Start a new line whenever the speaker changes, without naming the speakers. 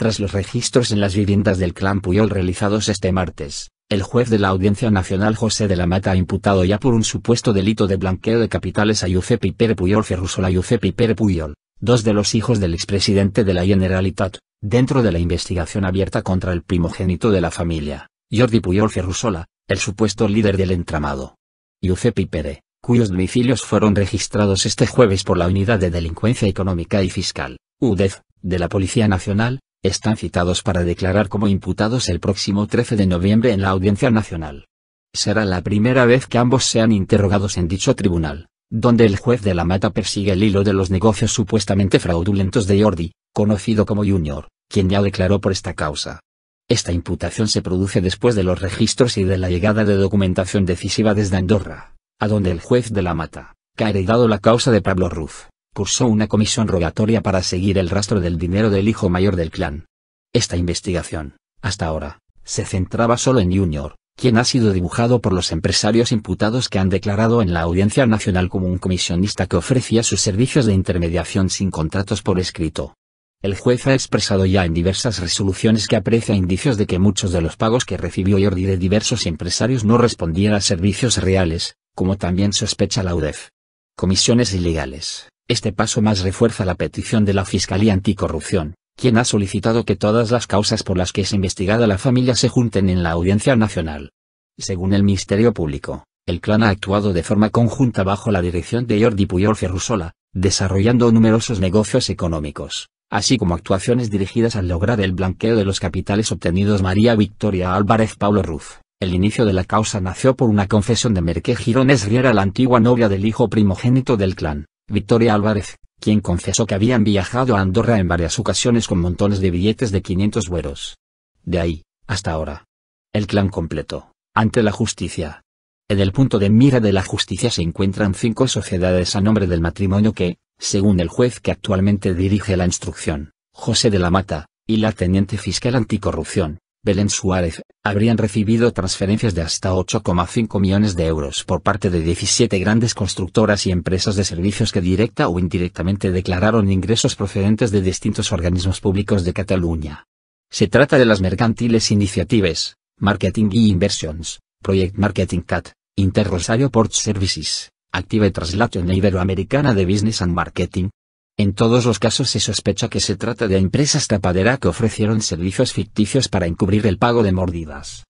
Tras los registros en las viviendas del clan Puyol realizados este martes, el juez de la Audiencia Nacional José de la Mata ha imputado ya por un supuesto delito de blanqueo de capitales a Giuseppe y Pere Puyol Ferrusola y Giuseppe Pere Puyol, dos de los hijos del expresidente de la Generalitat, dentro de la investigación abierta contra el primogénito de la familia, Jordi Puyol Ferrusola, el supuesto líder del entramado. Giuseppe Pérez, Pere, cuyos domicilios fueron registrados este jueves por la Unidad de Delincuencia Económica y Fiscal, UDEF, de la Policía Nacional, están citados para declarar como imputados el próximo 13 de noviembre en la Audiencia Nacional. Será la primera vez que ambos sean interrogados en dicho tribunal, donde el juez de la mata persigue el hilo de los negocios supuestamente fraudulentos de Jordi, conocido como Junior, quien ya declaró por esta causa. Esta imputación se produce después de los registros y de la llegada de documentación decisiva desde Andorra, a donde el juez de la mata, que ha heredado la causa de Pablo Ruz cursó una comisión rogatoria para seguir el rastro del dinero del hijo mayor del clan. Esta investigación, hasta ahora, se centraba solo en Junior, quien ha sido dibujado por los empresarios imputados que han declarado en la Audiencia Nacional como un comisionista que ofrecía sus servicios de intermediación sin contratos por escrito. El juez ha expresado ya en diversas resoluciones que aprecia indicios de que muchos de los pagos que recibió Jordi de diversos empresarios no respondían a servicios reales, como también sospecha la UDEF. Comisiones ilegales. Este paso más refuerza la petición de la Fiscalía Anticorrupción, quien ha solicitado que todas las causas por las que es investigada la familia se junten en la Audiencia Nacional. Según el Ministerio Público, el clan ha actuado de forma conjunta bajo la dirección de Jordi Puyol Ferrusola, desarrollando numerosos negocios económicos, así como actuaciones dirigidas al lograr el blanqueo de los capitales obtenidos María Victoria Álvarez Pablo Ruz. El inicio de la causa nació por una confesión de Merque Girones Riera, la antigua novia del hijo primogénito del clan Victoria Álvarez, quien confesó que habían viajado a Andorra en varias ocasiones con montones de billetes de 500 euros. De ahí, hasta ahora. El clan completo, ante la justicia. En el punto de mira de la justicia se encuentran cinco sociedades a nombre del matrimonio que, según el juez que actualmente dirige la instrucción, José de la Mata, y la teniente fiscal anticorrupción, Belén Suárez, habrían recibido transferencias de hasta 8,5 millones de euros por parte de 17 grandes constructoras y empresas de servicios que directa o indirectamente declararon ingresos procedentes de distintos organismos públicos de Cataluña. Se trata de las mercantiles iniciatives, Marketing y Inversions, Project Marketing CAT, Inter Rosario Port Services, Active Translation Iberoamericana de Business and Marketing, en todos los casos se sospecha que se trata de empresas tapadera que ofrecieron servicios ficticios para encubrir el pago de mordidas.